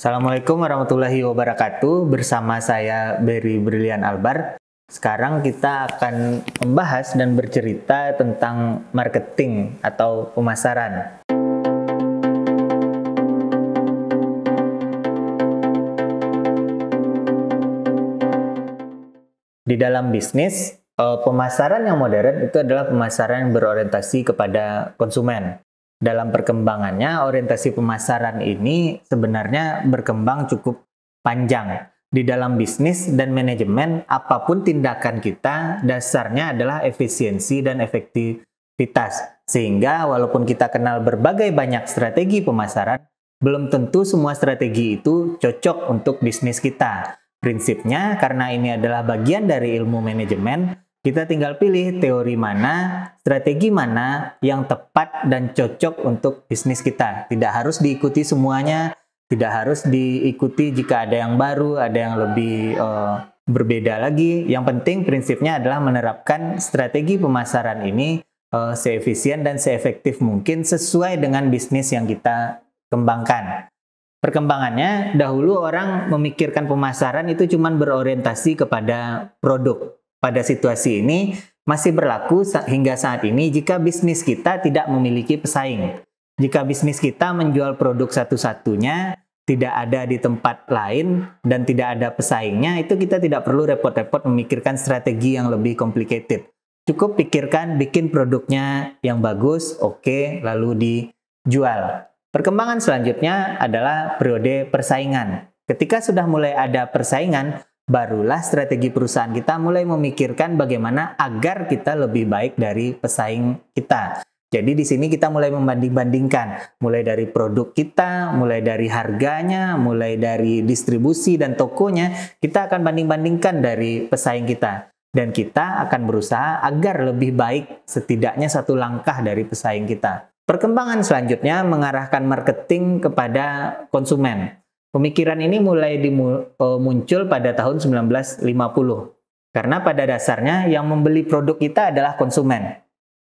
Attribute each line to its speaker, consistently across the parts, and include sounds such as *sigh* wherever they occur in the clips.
Speaker 1: Assalamualaikum warahmatullahi wabarakatuh. Bersama saya Berry Brilian Albar. Sekarang kita akan membahas dan bercerita tentang marketing atau pemasaran. Di dalam bisnis, eh, pemasaran yang modern itu adalah pemasaran yang berorientasi kepada konsumen dalam perkembangannya orientasi pemasaran ini sebenarnya berkembang cukup panjang. Di dalam bisnis dan manajemen, apapun tindakan kita dasarnya adalah efisiensi dan efektivitas. Sehingga walaupun kita kenal berbagai banyak strategi pemasaran, belum tentu semua strategi itu cocok untuk bisnis kita. Prinsipnya karena ini adalah bagian dari ilmu manajemen, kita tinggal pilih teori mana, strategi mana yang tepat dan cocok untuk bisnis kita. Tidak harus diikuti semuanya, tidak harus diikuti jika ada yang baru, ada yang lebih uh, berbeda lagi. Yang penting prinsipnya adalah menerapkan strategi pemasaran ini uh, seefisien dan seefektif mungkin sesuai dengan bisnis yang kita kembangkan. Perkembangannya dahulu orang memikirkan pemasaran itu cuma berorientasi kepada produk pada situasi ini masih berlaku hingga saat ini jika bisnis kita tidak memiliki pesaing. Jika bisnis kita menjual produk satu-satunya, tidak ada di tempat lain, dan tidak ada pesaingnya, itu kita tidak perlu repot-repot memikirkan strategi yang lebih complicated. Cukup pikirkan bikin produknya yang bagus, oke, okay, lalu dijual. Perkembangan selanjutnya adalah periode persaingan. Ketika sudah mulai ada persaingan, barulah strategi perusahaan kita mulai memikirkan bagaimana agar kita lebih baik dari pesaing kita. Jadi di sini kita mulai membanding-bandingkan, mulai dari produk kita, mulai dari harganya, mulai dari distribusi dan tokonya, kita akan banding-bandingkan dari pesaing kita. Dan kita akan berusaha agar lebih baik setidaknya satu langkah dari pesaing kita. Perkembangan selanjutnya mengarahkan marketing kepada konsumen. Pemikiran ini mulai dimu, e, muncul pada tahun 1950. Karena pada dasarnya yang membeli produk kita adalah konsumen.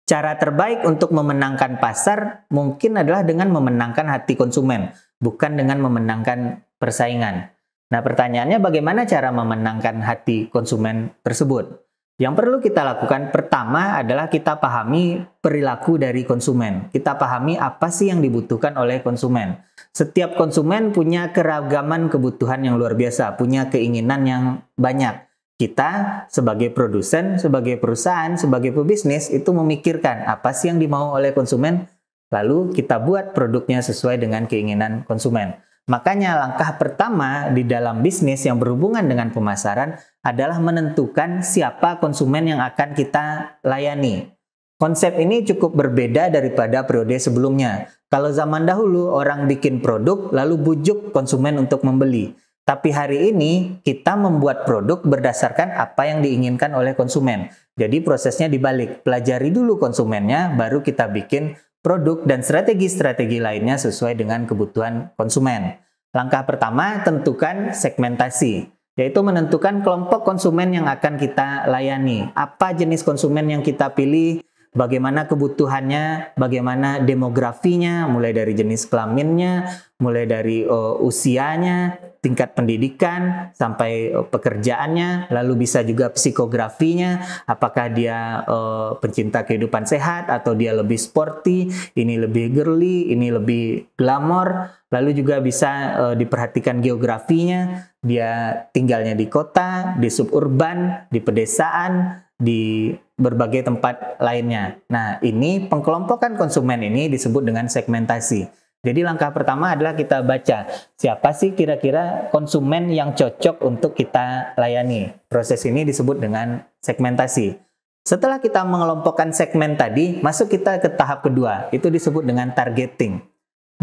Speaker 1: Cara terbaik untuk memenangkan pasar mungkin adalah dengan memenangkan hati konsumen, bukan dengan memenangkan persaingan. Nah, pertanyaannya bagaimana cara memenangkan hati konsumen tersebut? Yang perlu kita lakukan pertama adalah kita pahami perilaku dari konsumen. Kita pahami apa sih yang dibutuhkan oleh konsumen. Setiap konsumen punya keragaman kebutuhan yang luar biasa, punya keinginan yang banyak. Kita sebagai produsen, sebagai perusahaan, sebagai pebisnis itu memikirkan apa sih yang dimau oleh konsumen, lalu kita buat produknya sesuai dengan keinginan konsumen. Makanya langkah pertama di dalam bisnis yang berhubungan dengan pemasaran adalah menentukan siapa konsumen yang akan kita layani. Konsep ini cukup berbeda daripada periode sebelumnya. Kalau zaman dahulu orang bikin produk lalu bujuk konsumen untuk membeli. Tapi hari ini kita membuat produk berdasarkan apa yang diinginkan oleh konsumen. Jadi prosesnya dibalik. Pelajari dulu konsumennya baru kita bikin produk dan strategi-strategi lainnya sesuai dengan kebutuhan konsumen. Langkah pertama tentukan segmentasi yaitu menentukan kelompok konsumen yang akan kita layani. Apa jenis konsumen yang kita pilih, bagaimana kebutuhannya, bagaimana demografinya, mulai dari jenis kelaminnya, mulai dari uh, usianya, tingkat pendidikan sampai uh, pekerjaannya, lalu bisa juga psikografinya, apakah dia uh, pencinta kehidupan sehat atau dia lebih sporty, ini lebih girly, ini lebih glamor, lalu juga bisa uh, diperhatikan geografinya dia tinggalnya di kota, di suburban, di pedesaan, di berbagai tempat lainnya. Nah, ini pengkelompokan konsumen ini disebut dengan segmentasi. Jadi langkah pertama adalah kita baca siapa sih kira-kira konsumen yang cocok untuk kita layani. Proses ini disebut dengan segmentasi. Setelah kita mengelompokkan segmen tadi, masuk kita ke tahap kedua, itu disebut dengan targeting.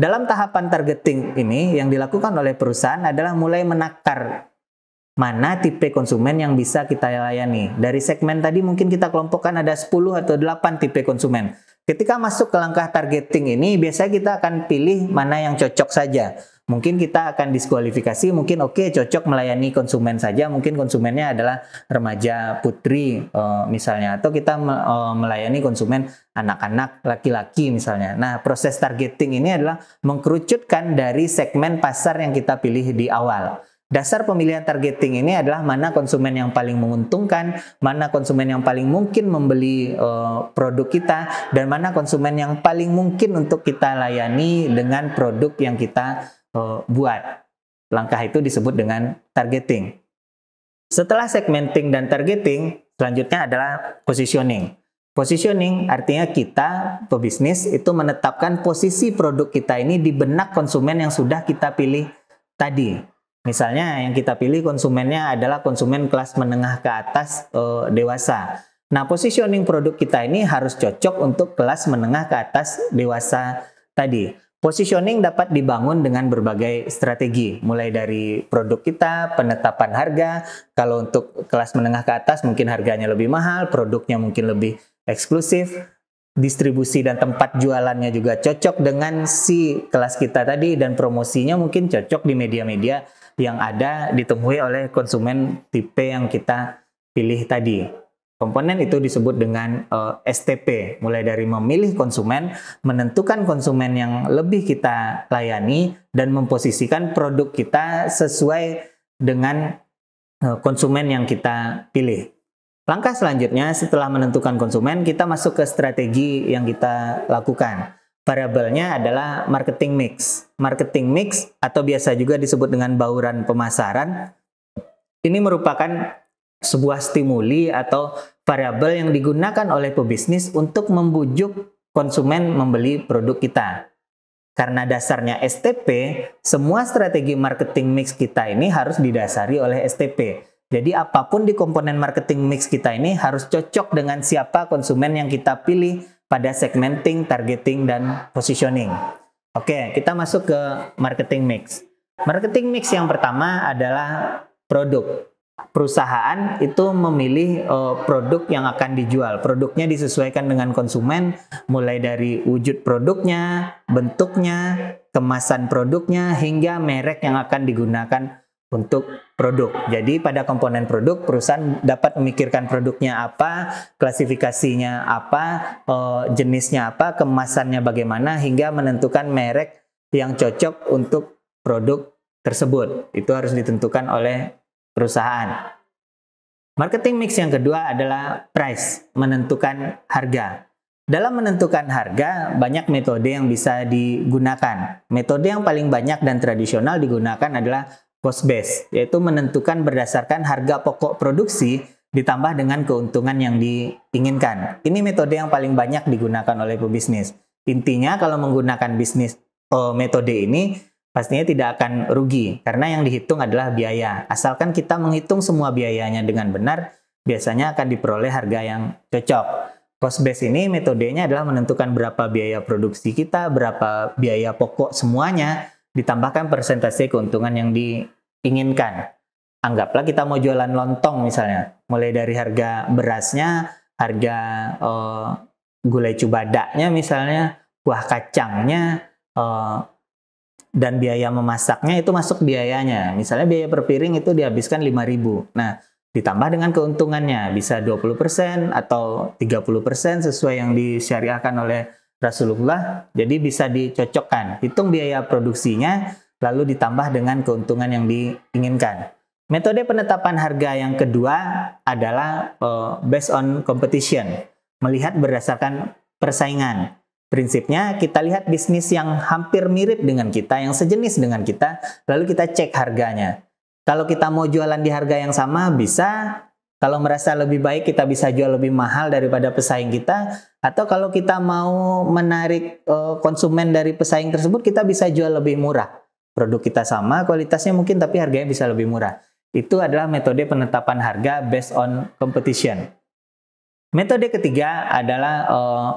Speaker 1: Dalam tahapan targeting ini yang dilakukan oleh perusahaan adalah mulai menakar mana tipe konsumen yang bisa kita layani. Dari segmen tadi mungkin kita kelompokkan ada 10 atau 8 tipe konsumen. Ketika masuk ke langkah targeting ini, biasanya kita akan pilih mana yang cocok saja mungkin kita akan diskualifikasi mungkin oke okay, cocok melayani konsumen saja mungkin konsumennya adalah remaja putri uh, misalnya atau kita me, uh, melayani konsumen anak-anak laki-laki misalnya nah proses targeting ini adalah mengkerucutkan dari segmen pasar yang kita pilih di awal Dasar pemilihan targeting ini adalah mana konsumen yang paling menguntungkan, mana konsumen yang paling mungkin membeli e, produk kita, dan mana konsumen yang paling mungkin untuk kita layani dengan produk yang kita uh, buat. Langkah itu disebut dengan targeting. Setelah segmenting dan targeting, selanjutnya adalah positioning. Positioning artinya kita pebisnis itu menetapkan posisi produk kita ini di benak konsumen yang sudah kita pilih tadi. Misalnya yang kita pilih konsumennya adalah konsumen kelas menengah ke atas e, dewasa. Nah, positioning produk kita ini harus cocok untuk kelas menengah ke atas dewasa tadi. Positioning dapat dibangun dengan berbagai strategi, mulai dari produk kita, penetapan harga. Kalau untuk kelas menengah ke atas, mungkin harganya lebih mahal, produknya mungkin lebih eksklusif, distribusi dan tempat jualannya juga cocok dengan si kelas kita tadi, dan promosinya mungkin cocok di media-media yang ada ditemui oleh konsumen tipe yang kita pilih tadi. Komponen itu disebut dengan uh, eh, STP, mulai dari memilih konsumen, menentukan konsumen yang lebih kita layani, dan memposisikan produk kita sesuai dengan uh, konsumen yang kita pilih. Langkah selanjutnya, setelah menentukan konsumen, kita masuk ke strategi yang kita lakukan. Variabelnya adalah marketing mix. Marketing mix, atau biasa juga disebut dengan bauran pemasaran, ini merupakan sebuah stimuli atau variabel yang digunakan oleh pebisnis untuk membujuk konsumen membeli produk kita. Karena dasarnya STP, semua strategi marketing mix kita ini harus didasari oleh STP. Jadi apapun di komponen marketing mix kita ini harus cocok dengan siapa konsumen yang kita pilih pada segmenting, targeting, dan positioning. Oke, kita masuk ke marketing mix. Marketing mix yang pertama adalah produk perusahaan itu memilih uh, produk yang akan dijual. Produknya disesuaikan dengan konsumen, mulai dari wujud produknya, bentuknya, kemasan produknya, hingga merek yang akan digunakan untuk produk. Jadi pada komponen produk perusahaan dapat memikirkan produknya apa, klasifikasinya apa, uh, jenisnya apa, kemasannya bagaimana, hingga menentukan merek yang cocok untuk produk tersebut. Itu harus ditentukan oleh perusahaan. Marketing mix yang kedua adalah price, menentukan harga. Dalam menentukan harga, banyak metode yang bisa digunakan. Metode yang paling banyak dan tradisional digunakan adalah cost base, yaitu menentukan berdasarkan harga pokok produksi ditambah dengan keuntungan yang diinginkan. Ini metode yang paling banyak digunakan oleh pebisnis. Intinya kalau menggunakan bisnis eh, metode ini, pastinya tidak akan rugi karena yang dihitung adalah biaya. Asalkan kita menghitung semua biayanya dengan benar, biasanya akan diperoleh harga yang cocok. Cost base ini metodenya adalah menentukan berapa biaya produksi kita, berapa biaya pokok semuanya, ditambahkan persentase keuntungan yang diinginkan. Anggaplah kita mau jualan lontong misalnya, mulai dari harga berasnya, harga eh, gulai cubadaknya misalnya, kuah kacangnya, eh, dan biaya memasaknya itu masuk biayanya. Misalnya biaya per piring itu dihabiskan 5000 Nah, ditambah dengan keuntungannya bisa 20% atau 30% sesuai yang disyariahkan oleh Rasulullah. Jadi bisa dicocokkan. Hitung biaya produksinya lalu ditambah dengan keuntungan yang diinginkan. Metode penetapan harga yang kedua adalah uh, based on competition, melihat berdasarkan persaingan. Prinsipnya kita lihat bisnis yang hampir mirip dengan kita, yang sejenis dengan kita, lalu kita cek harganya. Kalau kita mau jualan di harga yang sama bisa, kalau merasa lebih baik kita bisa jual lebih mahal daripada pesaing kita atau kalau kita mau menarik eh, konsumen dari pesaing tersebut kita bisa jual lebih murah. Produk kita sama, kualitasnya mungkin tapi harganya bisa lebih murah. Itu adalah metode penetapan harga based on competition. Metode ketiga adalah uh,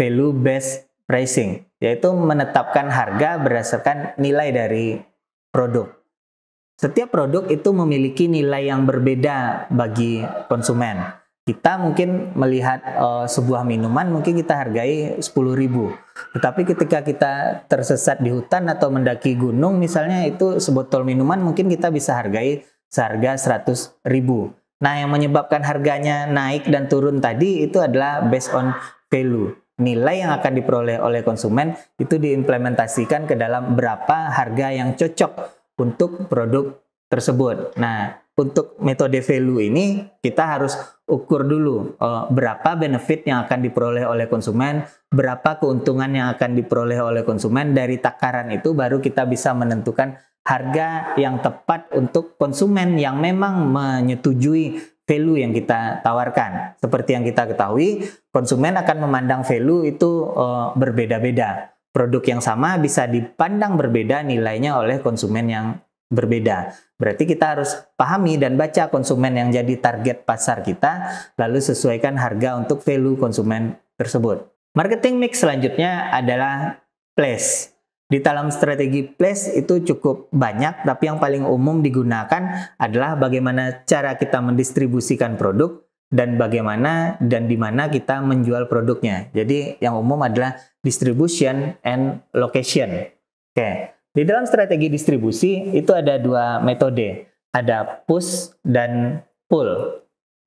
Speaker 1: value based pricing, yaitu menetapkan harga berdasarkan nilai dari produk. Setiap produk itu memiliki nilai yang berbeda bagi konsumen. Kita mungkin melihat uh, sebuah minuman mungkin kita hargai 10.000. Tetapi ketika kita tersesat di hutan atau mendaki gunung misalnya itu sebotol minuman mungkin kita bisa hargai seharga 100.000. Nah, yang menyebabkan harganya naik dan turun tadi itu adalah based on value nilai yang akan diperoleh oleh konsumen itu diimplementasikan ke dalam berapa harga yang cocok untuk produk tersebut. Nah, untuk metode value ini kita harus ukur dulu uh, berapa benefit yang akan diperoleh oleh konsumen, berapa keuntungan yang akan diperoleh oleh konsumen dari takaran itu baru kita bisa menentukan harga yang tepat untuk konsumen yang memang menyetujui value yang kita tawarkan. Seperti yang kita ketahui, konsumen akan memandang value itu uh, berbeda-beda. Produk yang sama bisa dipandang berbeda nilainya oleh konsumen yang berbeda. Berarti kita harus pahami dan baca konsumen yang jadi target pasar kita, lalu sesuaikan harga untuk value konsumen tersebut. Marketing mix selanjutnya adalah place. Di dalam strategi place itu cukup banyak, tapi yang paling umum digunakan adalah bagaimana cara kita mendistribusikan produk dan bagaimana dan di mana kita menjual produknya. Jadi yang umum adalah distribution and location. Oke. Di dalam strategi distribusi itu ada dua metode, ada push dan pull.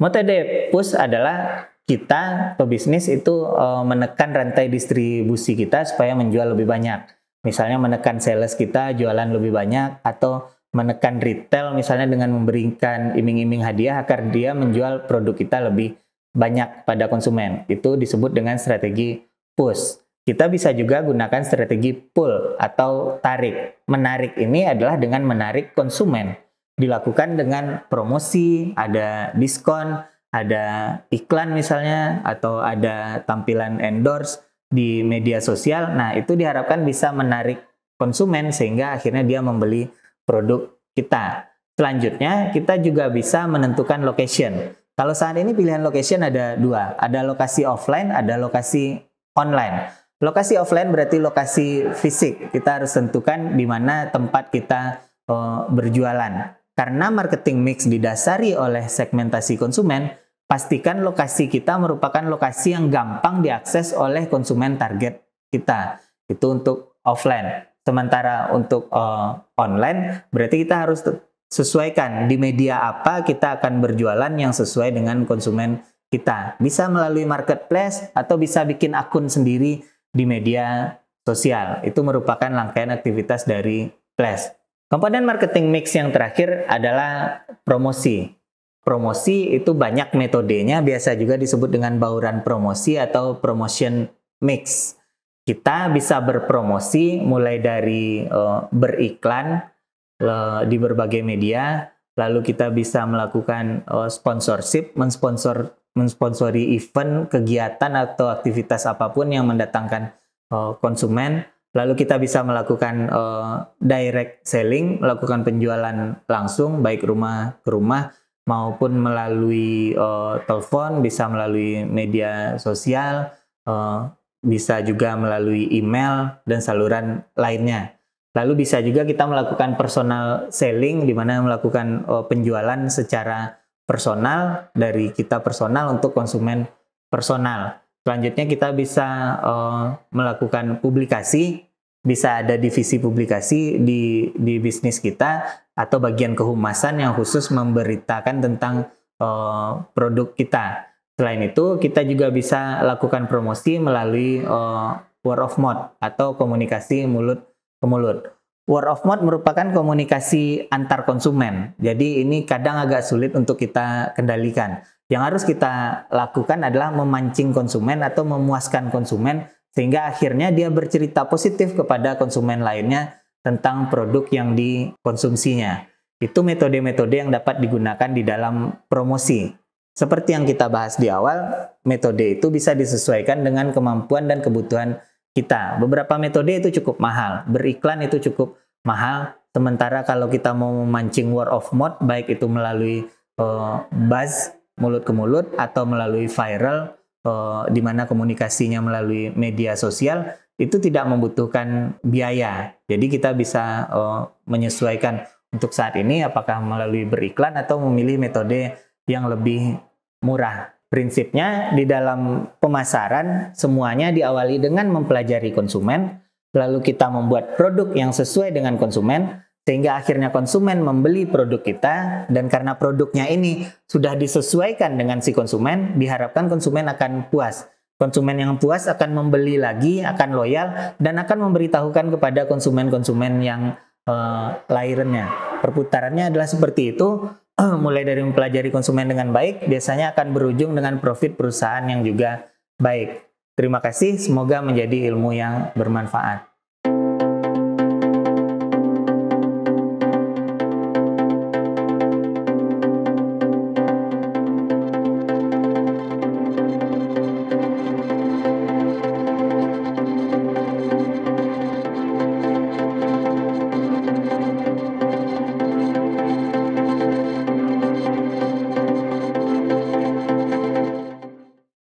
Speaker 1: Metode push adalah kita pebisnis itu eh, menekan rantai distribusi kita supaya menjual lebih banyak. Misalnya menekan sales kita jualan lebih banyak atau menekan retail misalnya dengan memberikan iming-iming hadiah agar dia menjual produk kita lebih banyak pada konsumen. Itu disebut dengan strategi push. Kita bisa juga gunakan strategi pull atau tarik. Menarik ini adalah dengan menarik konsumen. Dilakukan dengan promosi, ada diskon, ada iklan misalnya, atau ada tampilan endorse, di media sosial. Nah, itu diharapkan bisa menarik konsumen sehingga akhirnya dia membeli produk kita. Selanjutnya, kita juga bisa menentukan location. Kalau saat ini pilihan location ada dua, ada lokasi offline, ada lokasi online. Lokasi offline berarti lokasi fisik. Kita harus tentukan di mana tempat kita uh, berjualan. Karena marketing mix didasari oleh segmentasi konsumen, pastikan lokasi kita merupakan lokasi yang gampang diakses oleh konsumen target kita. Itu untuk offline. Sementara untuk uh, online, berarti kita harus sesuaikan di media apa kita akan berjualan yang sesuai dengan konsumen kita. Bisa melalui marketplace atau bisa bikin akun sendiri di media sosial. Itu merupakan rangkaian aktivitas dari plus Komponen marketing mix yang terakhir adalah promosi. Promosi itu banyak metodenya, biasa juga disebut dengan bauran promosi atau promotion mix. Kita bisa berpromosi mulai dari uh, beriklan uh, di berbagai media, lalu kita bisa melakukan uh, sponsorship, mensponsor mensponsori event, kegiatan atau aktivitas apapun yang mendatangkan uh, konsumen. Lalu kita bisa melakukan uh, direct selling, melakukan penjualan langsung baik rumah ke rumah maupun melalui uh, telepon, bisa melalui media sosial, uh, bisa juga melalui email dan saluran lainnya. Lalu bisa juga kita melakukan personal selling di mana melakukan uh, penjualan secara personal dari kita personal untuk konsumen personal. Selanjutnya kita bisa uh, melakukan publikasi bisa ada divisi publikasi di di bisnis kita atau bagian kehumasan yang khusus memberitakan tentang uh, produk kita. Selain itu, kita juga bisa lakukan promosi melalui uh, word of mouth atau komunikasi mulut ke mulut. Word of mouth merupakan komunikasi antar konsumen. Jadi ini kadang agak sulit untuk kita kendalikan. Yang harus kita lakukan adalah memancing konsumen atau memuaskan konsumen sehingga akhirnya dia bercerita positif kepada konsumen lainnya tentang produk yang dikonsumsinya. Itu metode-metode yang dapat digunakan di dalam promosi. Seperti yang kita bahas di awal, metode itu bisa disesuaikan dengan kemampuan dan kebutuhan kita. Beberapa metode itu cukup mahal, beriklan itu cukup mahal. Sementara kalau kita mau memancing word of mouth, baik itu melalui uh, buzz mulut ke mulut atau melalui viral, uh, di mana komunikasinya melalui media sosial itu tidak membutuhkan biaya. Jadi kita bisa uh, menyesuaikan untuk saat ini apakah melalui beriklan atau memilih metode yang lebih murah. Prinsipnya di dalam pemasaran semuanya diawali dengan mempelajari konsumen, lalu kita membuat produk yang sesuai dengan konsumen, sehingga akhirnya konsumen membeli produk kita dan karena produknya ini sudah disesuaikan dengan si konsumen diharapkan konsumen akan puas konsumen yang puas akan membeli lagi akan loyal dan akan memberitahukan kepada konsumen-konsumen yang uh, perputarannya adalah seperti itu *clears throat* mulai dari mempelajari konsumen dengan baik biasanya akan berujung dengan profit perusahaan yang juga baik terima kasih semoga menjadi ilmu yang bermanfaat